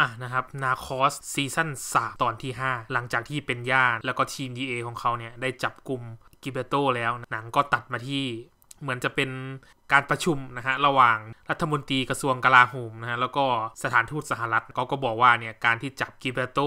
อ่ะนะครับ นาคอสซีซั่นสาตอนที่ 5 หลังจากที่เป็นญาติแล้วก็ทีม DA ของเขาเนี่ย ได้จับกลุ่มกิเบโตแล้ว หนังก็ตัดมาที่เหมือนจะเป็นการประชุมนะฮะระหว่างรัฐมนตรีกระทรวงกลาโหมนะฮะแล้วก็สถานทูตสหรัฐเขาก็บอกว่าเนี่ยการที่จับกิเบโต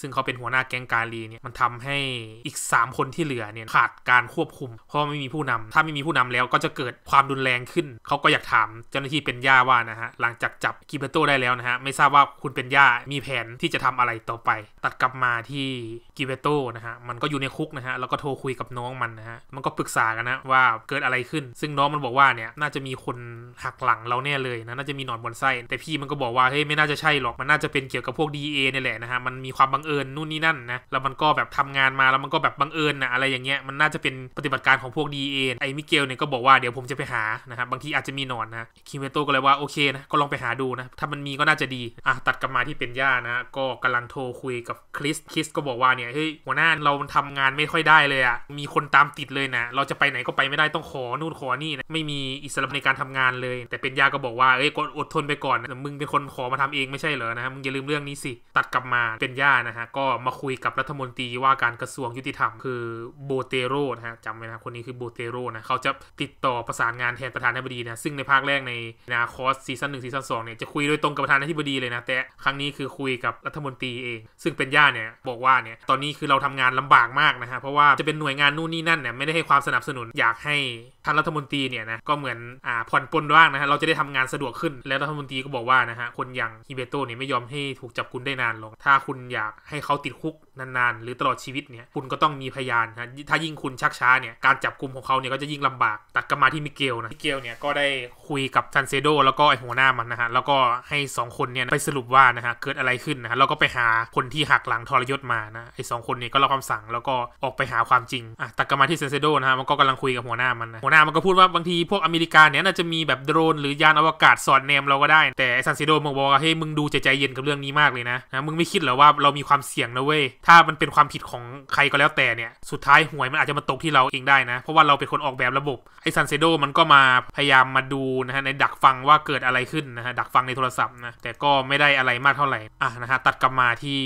ซึ่งเขาเป็นหัวหน้าแก๊งกาลีเนี่ยมันทำให้อีก 3 คนที่เหลือเนี่ยขาดการควบคุม เพราะไม่มีผู้นำถ้าไม่มีผู้นำแล้วก็จะเกิดความรุนแรงขึ้น เขาก็อยากถาม เจ้าหน้าที่เป็นย่าว่านะฮะหลังจากจับกิเบโตได้แล้วนะฮะไม่ทราบว่าคุณเป็นย่ามีแผนที่จะทำอะไรต่อไป ตัดกลับมาที่กิเบโตนะฮะมันก็อยู่ในคุกนะฮะแล้วก็โทรคุยกับน้องมันนะฮะมันก็ปรึกษากันนะว่าเกิดอะไรขึ้นซึ่งน้องมันบอกว่าเนี่ยน่าจะมีคนหักหลังเราแน่เลยนะ น่าจะมี หนอนบนไส้แต่พี่มันก็บอกว่าเฮ้ย ไม่น่าจะใช่ หรอก มันน่าจะเป็นเกี่ยวกับพวก DA เนี่ยแหละนะฮะมันมีความ บังเอิญนู่นนี่ นั่นนะแล้วมันก็แบบทำงานมาแล้วมันก็แบบ บังเอิญนะอะไรอย่างเงี้ยมันน่าจะเป็นปฏิบัติการของพวก DA ไอ้มิเกลเนี่ยก็บอกว่าเดี๋ยวผมจะไปหานะครับบางทีอาจจะมีหนอนนะคิมเบโตก็เลยว่าโอเคนะก็ลองไปหาดูนะถ้ามันมีก็น่าจะดีอ่ะตัดกลับมาที่เป็นย่านะก็กำลังโทรคุยกับคริสคริสก็บอกว่าเนี่ยเฮ้ยหัวหน้าเราทำงานไม่ค่อยได้เลยอ่ะมีคนตามติดเลยนะเราจะไปไหนก็ไปไม่ได้ต้องขอนู่นขอนี่นะไม่มีอิสหรับในการทำงานเลยแต่เป็นยาก็บอกว่าเอ้ยกดอดทนไปก่อน มึงเป็นคนขอมาทำเองไม่ใช่เหรอนะมึงอย่าลืมเรื่องนี้สิ ตัดกลับมาเป็นย่านะฮะก็มาคุยกับรัฐมนตรีว่าการกระทรวงยุติธรรม คือโบเตโรนะฮะจำไว้นะคนนี้คือโบเตโรนะ เขาจะติดต่อประสานงานแทนประธานาธิบดีนะซึ่งในภาคแรกใน นาคอสซีซั่นหนึ่งซีซั่นสองเนี่ยจะคุยโดยตรงกับประธานาธิบดีเลยนะ แต่ครั้งนี้คือคุยกับรัฐมนตรีเอง ซึ่งเป็นย่าเนี่ยบอกว่าเนี่ยตอนนี้คือเราทำงานลำบากมากนะฮะเพราะว่าจะเป็นหน่วยงานนู่นนี่นั่นเนี่ยไม่ได้ให้ความสนับสนุนอยากให้ท่านรัฐมนตรีเนี่ยนะก็เหมือนอ่าผ่อนปลนบ้างนะฮะ เราจะได้ทำงานสะดวกขึ้น แล้วรัฐมนตรีก็บอกว่านะฮะ คนอย่างฮิเบโตเนี่ยไม่ยอมให้ถูกจับคุณได้นานหรอก ถ้าคุณอยากให้เขาติดคุกนานๆ หรือตลอดชีวิตเนี่ย คุณก็ต้องมีพยานนะถ้ายิ่งคุณชักช้าเนี่ย การจับกุมของเขาเนี่ย ก็จะยิ่งลำบาก ตัดกลับมาที่มิเกลนะ มิเกลเนี่ยก็ได้คุยกับซันเซโดแล้วก็ไอหัวหน้ามันนะฮะ แล้วก็ให้ 2 คนเนี่ยไปสรุปว่านะฮะเกิดอะไรขึ้นนะฮะ แล้วก็ไปหาคนที่หักหลังทรยศมานะ ไอสองคนเนี่ยก็รับคำสั่งแล้วก็ออกไปหาความจริงอ่ะตัดกลับมาที่ซันเซโดนะฮะมันก็กำลังคุยกับหัวหน้ามันนะหัวหน้ามันก็พูดว่าบางทีพวกอเมริกาาเนี้ยอาจจะมีแบบ โดรนหรือยานอวกาศสอดแนมเราก็ได้ แต่ซันซิโดมบอกว่าเฮ้ยมึงดูใจใจเย็นกับเรื่องนี้มากเลยนะนะมึงไม่คิดหรอว่าเรามีความเสี่ยงนะเว้ยถ้ามันเป็นความผิดของใครก็แล้วแต่เนี่ยสุดท้ายหวยมันอาจจะมาตกที่เราเองได้นะเพราะว่าเราเป็นคนออกแบบระบบไอซันเซโดมันก็มาพยายามมาดูนะฮะในดักฟังว่าเกิดอะไรขึ้นนะฮะดักฟังในโทรศัพท์นะแต่ก็ไม่ได้อะไรมากเท่าไหร่อ่ะนะฮะตัดกลับมาที่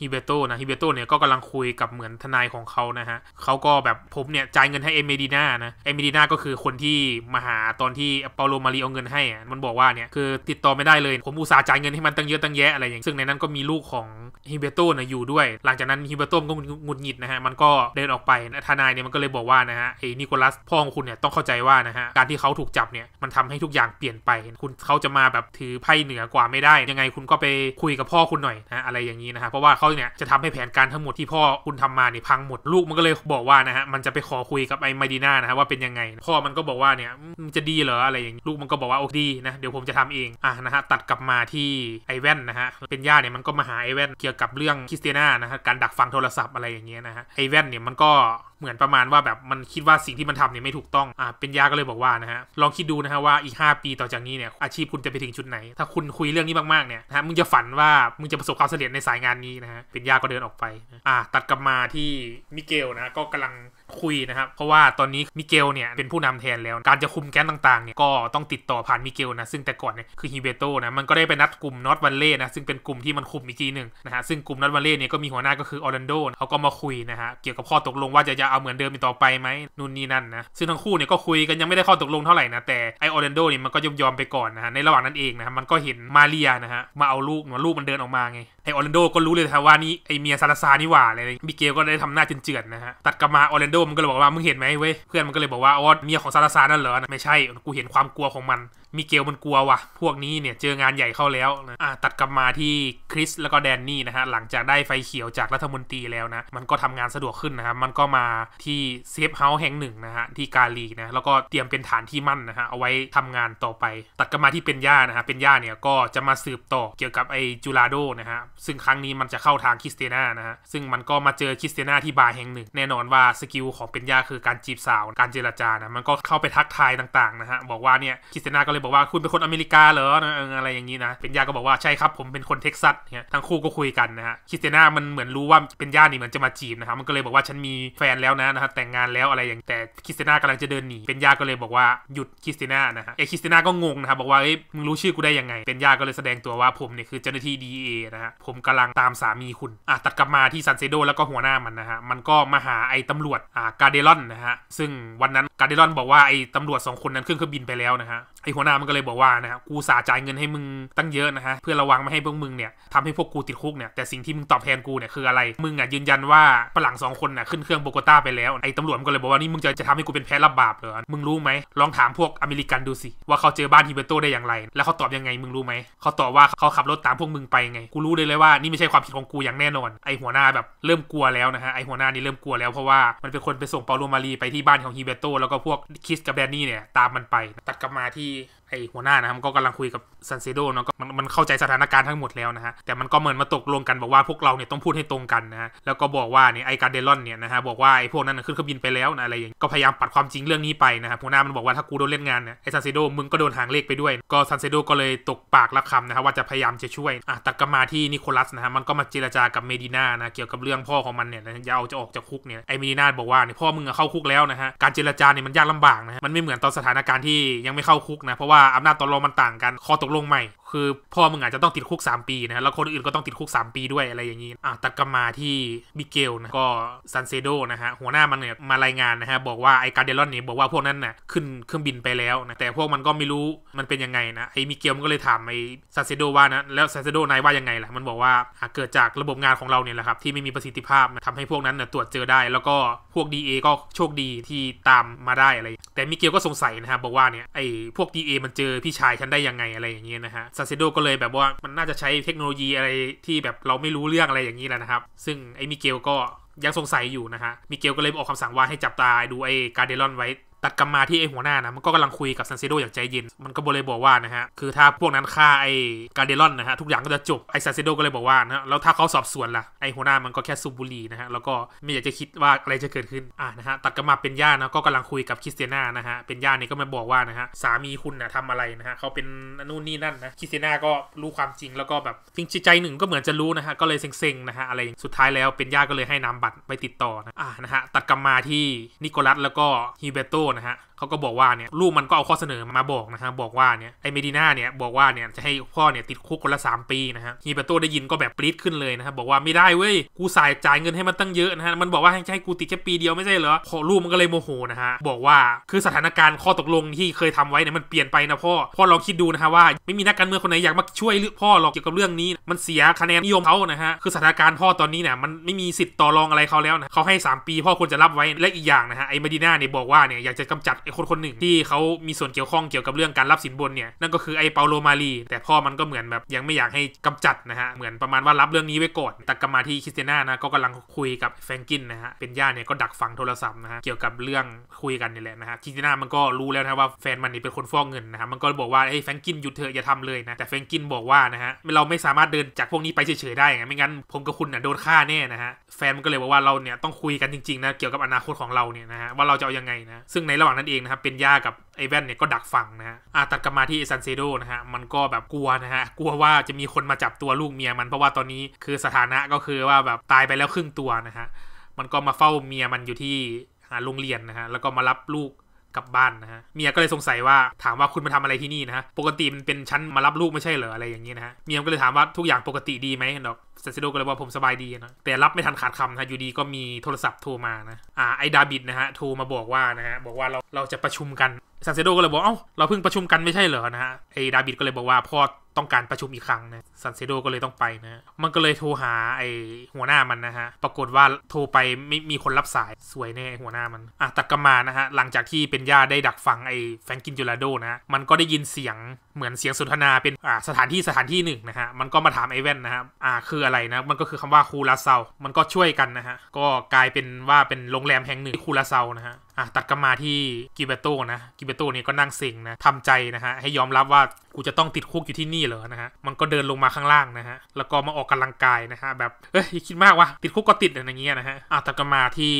ฮิเบโตนะฮิเบโตเนี่ยก็กำลังคุยกับเหมือนทนายของเขานะฮะเขาก็แบบผมเนี่ยจ่ายเงินให้เอเมดิน่านะเอเมดิน่าก็คือคนที่มาหาตอนที่ เปาโลมารีเอาเงินให้ มันบอกว่าเนี่ย คือติดต่อไม่ได้เลย ผมอุตส่าห์จ่ายเงินให้มันตั้งเยอะตั้งแยะอะไรอย่าง ซึ่งในนั้นก็มีลูกของฮิเบโตนะอยู่ด้วย หลังจากนั้นฮิเบโตก็งุดหงิดนะฮะ มันก็เดินออกไปทนายเนี่ยมันก็เลยบอกว่านะฮะไอ้นิโคลัสพ่อของคุณเนี่ยต้องเข้าใจว่านะฮะการที่เขาถูกจับเนี่ยมันทำให้ทุกอย่างเปลี่ยนไป คุณเขาจะมาแบบถือไพ่เหนือกว่าไม่ได้ ยังไงคุณก็ไปคุยกับพ่อคุณหน่อยนะอะไรอย่างนี้นะฮะเพราะว่าเขาเนี่ยจะทำให้แผนการทั้งหมดที่พ่อคุณทำมาเนี่ยพังหมดลูก มันก็เลยบอกว่านะฮะมันจะไปขอคุยกับ ไอ้มาดีน่านะฮะ ว่าเป็นยังไง พ่อมันก็บอกว่าเนี่ยจะดีเหรออะไรอย่างลูกมันก็บอกว่าโอ้ดีนะเดี๋ยวผมจะทำเองอ่ะนะฮะตัดกลับมาที่ไอแว่นนะฮะเป็นย่าเนี่ยมันก็มาหาไอแว่นเกี่ยวกับเรื่องคริสเตียนานะฮะการดักฟังโทรศัพท์อะไรอย่างเงี้ยนะฮะไอแว่นเนี่ยมันก็เหมือนประมาณว่าแบบมันคิดว่าสิ่งที่มันทำเนี่ยไม่ถูกต้อง อ่าเป็นยาก็เลยบอกว่านะฮะ ลองคิดดูนะฮะว่าอีก 5 ปีต่อจากนี้เนี่ยอาชีพคุณจะไปถึงจุดไหน ถ้าคุณคุยเรื่องนี้มากๆเนี่ยนะมึงจะฝันว่ามึงจะประสบความสำเร็จในสายงานนี้นะฮะ เป็นยาก็เดินออกไปอ่าตัดกลับมาที่มิเกลนะก็กำลังคุยนะครับเพราะว่าตอนนี้มิเกลเนี่ยเป็นผู้นำแทนแล้วการจะคุมแก๊นต่างๆเนี่ยก็ต้องติดต่อผ่านมิเกลนะซึ่งแต่ก่อนเนี่ยคือฮิเบโตนะมันก็ได้ไปนัดกลุ่มนอตวันเล่นะซึ่งเป็นกลุ่มที่มันคุมอีกทีหนึ่งนะฮะซึ่งกลุ่มนอตวันเล่เนี่ยก็มีหัวหน้าก็คือออร์แลนโดเขาก็มาคุยนะฮะเกี่ยวกับข้อตกลงว่าจะจะเอาเหมือนเดิมต่อไปไหมนู่นนี่นั่นนะซึ่งทั้งคู่เนี่ยก็คุยกันยังไม่ได้ข้อตกลงเท่าไหร่นะแต่ไอออร์แลนโดเนี่ยมันก็ยอมยอมไปก่อนนะฮะในระหว่างนั้นเองนะฮะมันก็เห็นมาเรียนะฮะมาเอาลูกมาลูกมันเดินออกมาไงไอออร์แลนโดก็รู้เลยนะว่านี่ไอเมียซาลาซานี่หว่าอะไรมิเกลก็ได้ทำหน้าเจือนๆนะฮะตัดกลับมาออร์แลนโดโดมันก็เลยบอกว่ามึงเห็นไหมเว้ย เพื่อนมันก็เลยบอกว่าอ๋อเมียของซาลาซานั่นเหรอไม่ใช่ กูเห็นความกลัวของมันมิเกล มันกลัววะ่ะ พวกนี้เนี่ยเจองานใหญ่เข้าแล้วนะะตัดกลับมาที่คริสแล้วก็แดนนี่นะฮะ หลังจากได้ไฟเขียวจากรัฐมนตรีแล้วนะ มันก็ทำงานสะดวกขึ้นนะครับ มันก็มาที่เซฟเฮาส์แห่งหนึ่งนะฮะ ที่กาลีนะ แล้วก็เตรียมเป็นฐานที่มั่นนะฮะ เอาไว้ทำงานต่อไป ตัดกลับมาที่เป็นย่านะฮะ เป็นย่าเนี่ยก็จะมาสืบต่อเกี่ยวกับไอจูราโดนะฮะ ซึ่งครั้งนี้มันจะเข้าทางคริสเตียนานะฮะ ซึ่งมันก็มาเจอคริสเตียนาที่บาร์แห่งหนึ่ง แน่นอนว่าสกิลของเป็นย่าคือการจีบสาว การเจรจานะมันก็เข้าไปทักทายต่างๆนะฮะบอกว่าเนี่ยคริสเตียนาก็เลเลยบอกว่าคุณเป็นคนอเมริกาเหรออะไรอย่างนี้นะเป็นยาก็บอกว่าใช่ครับผมเป็นคนเท็กซัสเนี่ยทั้งคู่ก็คุยกันนะฮะคิสเตน่ามันเหมือนรู้ว่าเป็นญาตินี่เหมือนจะมาจีบนะครับมันก็เลยบอกว่าฉันมีแฟนแล้วนะนะฮะแต่งงานแล้วอะไรอย่างแต่คิสเตน่ากำลังจะเดินหนีเป็นยาก็เลยบอกว่าหยุดคิสเตน่านะฮะไอคิสเตน่าก็งงนะครับบอกว่าเอ้ยมึงรู้ชื่อกูได้ยังไงเป็นยาก็เลยแสดงตัวว่าผมเนี่ยคือเจ้าหน้าที่ดีเอนะฮะผมกำลังตามสามีคุณอ่ะตัดกลับมาที่ซันเซโดแล้วก็หัวหน้ามันนะฮะมันก็มาหาไอตำรวจอ่ากาเดลอนนะฮะซึ่งวันนั้นกาเดรลอนบอกว่าไอ้ตำรวจสองคนนั้นขึ้นเครื่องบินไปแล้วนะฮะไอ้หัวหน้ามันก็เลยบอกว่านะฮะ กูสาจ่ายเงินให้มึงตั้งเยอะนะฮะ เพื่อระวังไม่ให้พวกมึงเนี่ยทำให้พวกกูติดคุกเนี่ยแต่สิ่งที่มึงตอบแทนกูเนี่ยคืออะไร มึงอ่ะยืนยันว่าฝรั่งสองคนน่ะขึ้นเครื่องโบกตาไปแล้วไอ้ตำรวจมันก็เลยบอกว่านี่มึงจะจะทำให้กูเป็นแพ้รับบาปเหรอมึงรู้ไหมลองถามพวกอเมริกันดูสิว่าเขาเจอบ้านฮิเบโตได้อย่างไรแล้วเขาตอบยังไงมึงรู้ไหมเขาตอบว่าเขาขับรถตามพวกมึงไปไงกูรู้เลยเลยว่านี่ไม่ใช่ความผิดของกูอย่างแน่นอนไอหัวหน้าแบบเริ่มกลัวแล้วนะฮะไอหัวหน้านี่เริ่มกลัวแล้วเพราะว่ามันเป็นคนไปส่งเปาโลมารีไปที่บ้านของฮิเบโตแแล้วก็พวกคิสกับแดนนี่เนี่ย ตามมันไป ตัดกลับมาที่ไอหัวหน้านะครับก็กำลังคุยกับซันเซโดเนาะก็มันมันเข้าใจสถานการณ์ทั้งหมดแล้วนะฮะแต่มันก็เหมือนมาตกลงกันบอกว่าพวกเราเนี่ยต้องพูดให้ตรงกันนะฮะแล้วก็บอกว่าเนี่ยไอการเดลอนเนี่ยนะฮะบอกว่าไอพวกนั้นขึ้นเครื่องบินไปแล้วนะอะไรอย่างก็พยายามปัดความจริงเรื่องนี้ไปนะฮะหัวหน้ามันบอกว่าถ้ากูโดนเล่นงานเนี่ยไอซันเซโดมึงก็โดนหางเลขไปด้วย ก็ซันเซโดก็เลยตกปากรับคำนะฮะว่าจะพยายามจะช่วยอ่ะตัดกมาที่นิโคลัสนะฮะมันก็มาเจรจากับเมดิน่านะเกี่ยวกับเรื่องพ่อของมันเนี่ยจะเอาจะออกจากคุกเนี่ยไอเมดิน่าบอกว่าเนี่ยพ่อมึงเข้าคุกแล้วนะฮะการเจรจาเนี่ยมันยากลำบากนะมันไม่เหมือนตอนสถานการณ์ที่ยังไม่เข้าคุกนะเพราะว่าาอำนาจต่อรองมันต่างกันคอตกลงใหม่คือพ่อมึงอาจจะต้องติดคุก 3 ปีนะแล้วคนอื่นก็ต้องติดคุก 3 ปีด้วยอะไรอย่างนี้อ่ะตัดกลับมาที่มิเกลนะก็ซันเซโดนะฮะหัวหน้ามันเนี่ยมารายงานนะฮะบอกว่าไอ้การเดลอนเนี่ยบอกว่าพวกนั้นนะ่ะขึ้นเครื่องบินไปแล้วนะแต่พวกมันก็ไม่รู้มันเป็นยังไงนะไอ้มิเกลมันก็เลยถามไอ้ซันเซโดว่านะแล้วซันเซโดนายว่ายังไงล่ะมันบอกว่าเกิดจากระบบงานของเราเนี่ยแหละครับที่ไม่มีประสิทธิภาพทํทำให้พวกนั้นนะตรวจเจอได้แล้วก็พวก DA ก็โชคดีที่ตามมาได้อะไรแต่มิเกลก็สงสัยนะฮะบอกว่าเนี่ยไอพวก DA มันเจอพี่ชายฉันได้ยังไงอะไรอย่างเงี้ยนะฮะซัเซโดก็เลยแบบว่ามันน่าจะใช้เทคโนโลยีอะไรที่แบบเราไม่รู้เรื่องอะไรอย่างนี้แหละนะครับ ซึ่งไอ้มิเกลก็ยังสงสัยอยู่นะฮะมิเกลก็เลยออกคำสั่งว่าให้จับตาดูไอ้การเดลอนไว้ตัดกลับมาที่ไอหัวหน้านะมันก็กำลังคุยกับซันเซโดอย่างใจเย็นมันก็บเลยบอกว่านะฮะคือถ้าพวกนั้นฆ่าไอกาเดลอนนะฮะทุกอย่างก็จะจบไอซันเซโดก็เลยบอกว่านะแล้วถ้าเขาสอบสวนล่ะไอหัวหน้ามันก็แค่สูบุรีนะฮะแล้วก็ไม่อยากจะคิดว่า อะไรจะเกิดขึ้น อ่านะฮะตัดกลับมาเป็นย่านะก็กำลังคุยกับคริสเตียนานะฮะเป็นย่านี่ก็มาบอกว่านะฮะสามีคุณนะทำอะไรนะฮะเขาเป็นนู่นนี่นั่นนะคริสเตียนาก็รู้ความจริงแล้วก็แบบจริงใจหนึ่ง ก็เหมือนจะรู้นะฮะก็เลยเซ็งๆนะฮะอะไรสุดท้ายแล้วเป็นย่าก็เลยให้นามบัตรไปติดต่อนะอ่านะฮะตัดกลับมาที่นิโคลัสแล้วก็ฮิเบโตนะฮะเขาก็บอกว่าเนี่ย ลูกมันก็เอาข้อเสนอมาบอกนะฮะบอกว่าเนี่ยไอเมดิน่าเนี่ยบอกว่าเนี่ยจะให้พ่อเนี่ย ติดคุกคนละ 3 ปีนะฮะฮีเปโตได้ยินก็แบบปรี๊ดขึ้นเลยนะครับบอกว่าไม่ได้เว้ยกูสายจ่ายเงินให้มันตั้งเยอะนะฮะมันบอกว่าให้ให้กูติดแค่ปีเดียวไม่ใช่เหรอพอลูกมันก็เลยโมโหนะฮะบอกว่าคือสถานการณ์ข้อตกลงที่เคยทำไว้เนี่ยมันเปลี่ยนไปนะพ่อพ่อลองคิดดูนะฮะว่าไม่มีนักการเมืองคนไหนอยากมาช่วยพ่อหรอกเกี่ยวกับเรื่องนี้ มันเสียคะแนนนิยมเขานะฮะคือสถานการณ์พ่อตอนนี้เนี่ยมันไม่มีสิทธิ์ต่อรองอะไรเขาแล้วนะเขาให้ 3 ปี พ่อควรจะรับไว้และอีกอย่างนะฮะไอเมดิน่าเนี่ยบอกว่าเนี่ยอยากจะกำจัดไอ้คนคนหนึ่งที่เขามีส่วนเกี่ยวข้องเกี่ยวกับเรื่องการรับสินบนเนี่ยนั่นก็คือไอ้เปาโลมารีแต่พ่อมันก็เหมือนแบบยังไม่อยากให้กำจัดนะฮะเหมือนประมาณว่ารับเรื่องนี้ไว้ก่อนแต่กลับมาที่คริสเตียนานะก็กำลังคุยกับแฟรงกินนะฮะเป็นญาติเนี่ยก็ดักฟังโทรศัพท์นะฮะเกี่ยวกับเรื่องคุยกันนี่แหละนะฮะคริสเตียนามันก็รู้แล้วนะว่าแฟนมันนี่เป็นคนฟอกเงินนะฮะมันก็บอกว่าไอ้แฟรงกินหยุดเถอะอย่าทำเลยนะแต่แฟรงกินบอกว่านะฮะเราไม่สามารถเดินจากพวกนี้ไปเฉยๆได้ไงไม่งั้นผมกับคุณเนี่ยโดนฆ่าแน่นะฮะแฟนมันก็เลยบอกว่าเราเนี่ยต้องคุยกันจริงๆนะเกี่ยวกับอนาคตของเราเนี่ยนะฮะว่าเราจะเอายังไงนะซึ่งในระหว่างนั้นเองนะครับเป็นย่ากับไอแว่นเนี่ยก็ดักฟังนะฮะอตัดกลับมาที่อซันเซโดนะฮะมันก็แบบกลัวนะฮะกลัวว่าจะมีคนมาจับตัวลูกเมียมันเพราะว่าตอนนี้คือสถานะก็คือว่าแบบตายไปแล้วครึ่งตัวนะฮะมันก็มาเฝ้าเมียมันอยู่ที่โรงเรียนนะฮะแล้วก็มารับลูกกลับบ้านนะฮะเมียก็เลยสงสัยว่าถามว่าคุณมาทำอะไรที่นี่นะฮะปกติมันเป็นชั้นมารับลูกไม่ใช่เหรออะไรอย่างนี้นะฮะเมียก็เลยถามว่าทุกอย่างปกติดีไหมนาะเซซิโดก็เลยว่าผมสบายดีนะแต่รับไม่ทันขาดคำนะอยู่ดีก็มีโทรศัพท์โทรมานะอ่าไอดาบิดนะฮะโทรมาบอกว่านะฮะบอกว่าเราเราจะประชุมกันซาเซโดก็เลยบอกเอ้าเราเพิ่งประชุมกันไม่ใช่เหรอนะฮะไอดาบิดก็เลยบอกว่าพอต้องการประชุมอีกครั้งนะซันเซโดก็เลยต้องไปนะมันก็เลยโทรหาไอหัวหน้ามันนะฮะ ปรากฏว่าโทรไปไม่มีคนรับสายสวยแน่หัวหน้ามันอ่ะตัดกัมานะฮะหลังจากที่เป็นญาได้ดักฟังไอแฟนงกินจูราโดนะมันก็ได้ยินเสียงเหมือนเสียงสนทนาเป็นอ่าสถานที่สถานที่หนึ่งนะฮะมันก็มาถามไอแว่นนะฮะอ่าคืออะไรนะมันก็คือคำว่าคูลาเซามันก็ช่วยกันนะฮะก็กลายเป็นว่าเป็นโรงแรมแห่งหนึ่งคูลาเซานะฮะอ่ะตัดกันมาที่กิเบโตนะกิเบโตเนี่ยก็นั่งเซ็งนะทำใจนะฮะให้ยอมรับว่ากูจะต้องติดคุกอยู่ที่นี่หรอนะฮะมันก็เดินลงมาข้างล่างนะฮะ แล้วก็มาออกกำลังกาย นะฮะ แบบเอ้ย คิดมากวะติดคุกก็ติดอะไรเงี้ยนะฮะอ่ะต่ก็มาที่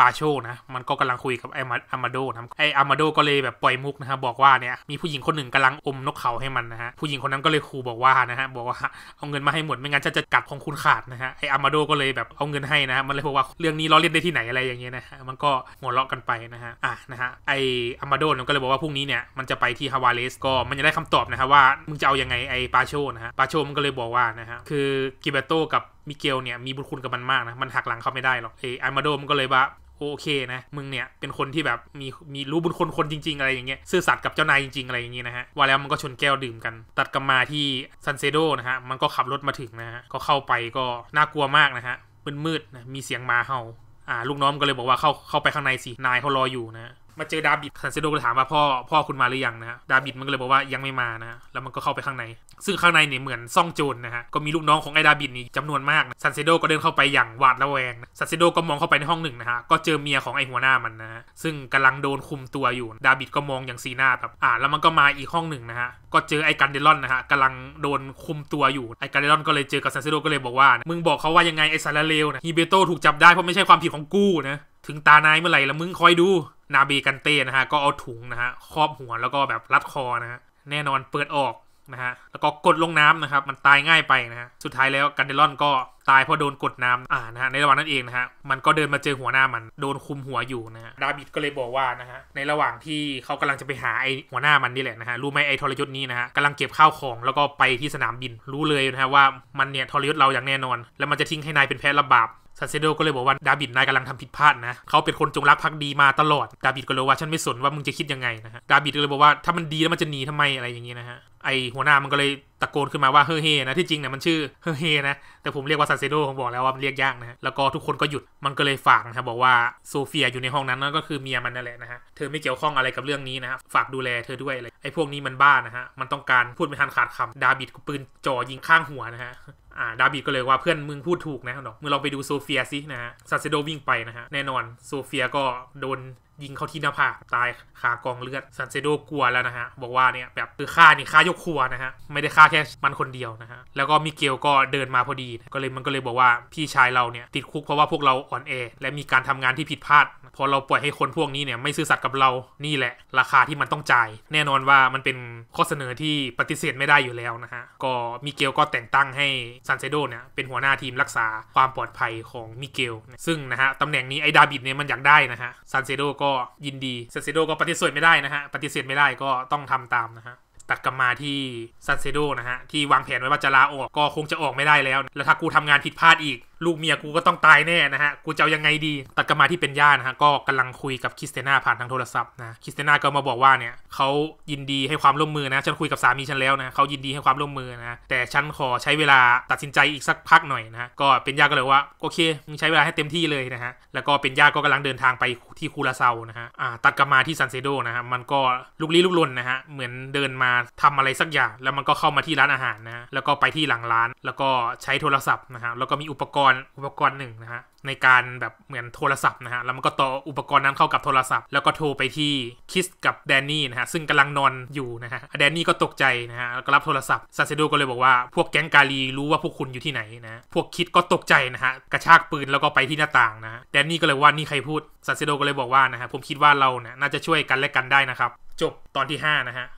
ปาโชนะ มันก็กำลังคุยกับไอ้อามาโดนะ ไออามาโดก็เลยแบบปล่อยมุกนะฮะ บอกว่าเนี่ย มีผู้หญิงคนหนึ่งกำลังอมนกเขาให้มันนะฮะ ผู้หญิงคนนั้นก็เลยคูบอกว่านะฮะ บอกว่าเอาเงินมาให้หมด ไม่งั้นจะจะกัดของคุณขาดนะฮะ ไออามาโดก็เลยแบบเอาเงินให้นะฮะ มันเลยบอกว่าเรื่องนี้ล้อเล่นได้ที่ไหนอะไรอย่างเงี้ยนะฮะมันก็หัวเราะกันไปนะฮะอ่ะนะฮะไออามาโดนก็เลยบอกว่าพรุ่งนี้เนี่ยมันจะไปที่ฮาวาเลสก็มันจะได้คำตอบนะฮะว่ามึงจะเอายังไงไอปาโชนะฮะปาโชมันก็เลยบอกว่านะฮะ คือกิเบโตกับมิเกลเนี่ย มีบุญคุณกับมันมากนะ มันหักหลังเขาไม่ได้หรอกไออามาโดมันก็เลยว่าโอเคนะ มึงเนี่ยเป็นคนที่แบบ มีมีรู้บุญคนคนจริงๆ อะไรอย่างเงี้ยซื่อสัตย์กับเจ้านายจริงๆ อะไรอย่างเงี้นะฮะว่าแล้วมันก็ชนแก้วดื่มกัน ตัดกลับมาที่ซันเซโดนะฮะมันก็ขับรถมาถึงนะฮะก็เข้าไปก็น่ากลัวมากนะฮะมืดๆนะมีเสียงมาเห่าอ่าลูกน้องก็เลยบอกว่าเข้าเข้าไปข้างในสินายเขารออยู่นะมาเจอดาบิดซันเซโดก็ถามว่าพ่อพ่อคุณมาหรือยังนะฮะดาบิดมันก็เลยบอกว่ายังไม่มานะแล้วมันก็เข้าไปข้างใน ซึ่งข้างในเนี่ยเหมือนซ่องโจรนะฮะก็มีลูกน้องของไอ้ดาบิดนี่จำนวนมากซันเซโดก็เดินเข้าไปอย่างหวาดระแวงซันเซโดก็มองเข้าไปในห้องหนึ่งนะฮะก็เจอเมียของไอ้หัวหน้ามันนะฮะซึ่งกำลังโดนคุมตัวอยู่ดาบิดก็มองอย่างสีหน้าแบบอ่า แล้วมันก็มาอีกห้องหนึ่งนะฮะก็เจอไอ้กันเดลอนนะฮะกำลังโดนคุมตัวอยู่ไอ้กันเดลอนก็เลยเจอกับซันเซโดก็เลยบอกว่า มึงบอกเขาว่ายังไงไอ้ซาลาเลวนะฮิเบโตถูกจับได้เพราะไม่ใช่ความผิดของกูนะถึงตานายเมื่อไหร่ละมึงคอยดูนาบีกันเต้นะฮะก็เอาถุงนะฮะครอบหัวแล้วก็แบบรัดคอนะฮะแน่นอนเปิดออกนะฮะแล้วก็กดลงน้ำนะครับมันตายง่ายไปนะฮะสุดท้ายแล้วกันเดลอนก็ตายเพราะโดนกดน้ำอ่านะฮะในระหว่างนั้นเองนะฮะมันก็เดินมาเจอหัวหน้ามันโดนคุมหัวอยู่นะฮะดาบิดก็เลยบอกว่านะฮะในระหว่างที่เขากำลังจะไปหาไอหัวหน้ามันนี่แหละนะฮะรู้ไหมไอทรยศนี้นะฮะกำลังเก็บข้าวของ แล้วก็ไปที่สนามบินรู้เลยนะฮะว่ามันเนี่ยทรยศเราอย่างแน่นอน แล้วมันจะทิ้งให้นายเป็นแพะระบากซาเซโดก็เลยบอกว่าดาบิดนายกำลังทำผิดพลาดนะเขาเป็นคนจงรักภักดีมาตลอดดาบิดก็เลยว่าฉันไม่สนว่ามึงจะคิดยังไงนะฮะดาบิดก็เลยบอกว่าถ้ามันดีแล้วมันจะหนีทำไมอะไรอย่างงี้นะฮะไอหัวหน้ามันก็เลยตะโกนขึ้นมาว่าเฮ้เฮนะ ที่จริงเนี่ยมันชื่อเฮ้เฮนะแต่ผมเรียกว่าซาเซโดผมบอกแล้วว่ามันเรียกยากนะแล้วก็ทุกคนก็หยุดมันก็เลยฝากนะครับบอกว่าโซเฟียอยู่ในห้องนั้นนั่นก็คือเมียมันนั่นแหละนะฮะเธอไม่เกี่ยวข้องอะไรกับเรื่องนี้นะฝากดูแลเธอด้วยอะไรไอพวกนี้มันบ้านะฮะมันต้องการพูดไม่ทันขาดคำดาบิดกปืนจ่อยิงข้างหัวนะฮะอ่าดาบิดก็เลยว่าเพื่อนมึงพูดถูกนะนอกมึงลองไปดูโซเฟียสินะฮะซาเซโดวิ่งไปนะฮะ แน่นอนโซเฟียก็โดนยิงเข้าที่หน้าผากตายคากองเลือดซันเซโดกลัวแล้วนะฮะ บอกว่าเนี่ย แบบคือฆ่า นี่ฆ่ายกครัวนะฮะ ไม่ได้ฆ่าแค่มันคนเดียวนะฮะ แล้วก็มิเกลก็เดินมาพอดีก็เลยมันก็เลยบอกว่าพี่ชายเราเนี่ย ติดคุกเพราะว่าพวกเราอ่อนแอและมีการทำงานที่ผิดพลาด พอเราปล่อยให้คนพวกนี้เนี่ย ไม่ซื่อสัตย์กับเรานี่แหละราคาที่มันต้องจ่ายแน่นอนว่ามันเป็นข้อเสนอที่ปฏิเสธไม่ได้อยู่แล้วนะฮะก็มิเกลก็แต่งตั้งให้ซันเซโดเนี่ยเป็นหัวหน้าทีมรักษาความปลอดภัยของมิเกลซึ่งนะฮะตำแหน่งนี้ไอ้ดาบิดเนี่ยมันอยากได้นะฮะซันเซโดก็็ยินดีซัเซโดก็ปฏิเสธไม่ได้นะฮะปฏิเสธไม่ได้ก็ต้องทำตามนะฮะ ตัดกลับมาที่ซันเซโดนะฮะ ที่วางแผนไว้ว่าจะลาออกก็คงจะออกไม่ได้แล้ว แล้วถ้ากูทำงานผิดพลาดอีกลูกเมียกูก็ต้องตายแน่นะฮะ กูจะเอายังไงดี ตัดกลับมาที่เป็นญาตินะฮะ ก็กำลังคุยกับคริสเตนาผ่านทางโทรศัพท์นะคริสเตนาก็มาบอกว่าเนี่ยเขายินดีให้ความร่วมมือนะฉันคุยกับสามีฉันแล้วนะเขายินดีให้ความร่วมมือนะแต่ฉันขอใช้เวลาตัดสินใจอีกสักพักหน่อยนะก็เป็นาตาก็เลยว่าโอเคมึงใช้เวลาให้เต็มที่เลยนะฮะแล้วก็เป็นาตาก็กำลังเดินทางไปที่คูลาเซานะฮะอ่าตัดกลับมาที่ซันเซโดนะฮะมันก็ลุกลี้ลุกลนนะฮะเหมือนเดินมาทำอะไรสักอย่างแล้วมันก็เข้ามาที่ร้านอาหารนะแล้วก็ไปที่หลังร้านแล้วก็ใช้โทรศัพท์นะฮะแล้วก็มีอุปกรณณ์อุปกรณ์หนึ่งนะฮะในการแบบเหมือนโทรศัพท์นะฮะแล้วมันก็ต่ออุปกรณ์นั้นเข้ากับโทรศัพท์แล้วก็โทรไปที่คิสกับแดนนี่นะฮะซึ่งกำลังนอนอยู่นะฮะแดนนี่ก็ตกใจนะฮะแล้วก็รับโทรศัพท์ซาเซโดก็เลยบอกว่าพวกแก๊งกาลีรู้ว่าพวกคุณอยู่ที่ไหนนะพวกคิดก็ตกใจนะฮะกระชากปืนแล้วก็ไปที่หน้าต่างนะแดนนี่ก็เลยว่านี่ใครพูดซาเซโดก็เลยบอกว่านะฮะผมคิดว่าเราเนี่ยน่าจะช่วยกันและกันได้นะครับ จบตอนที่5นะฮะ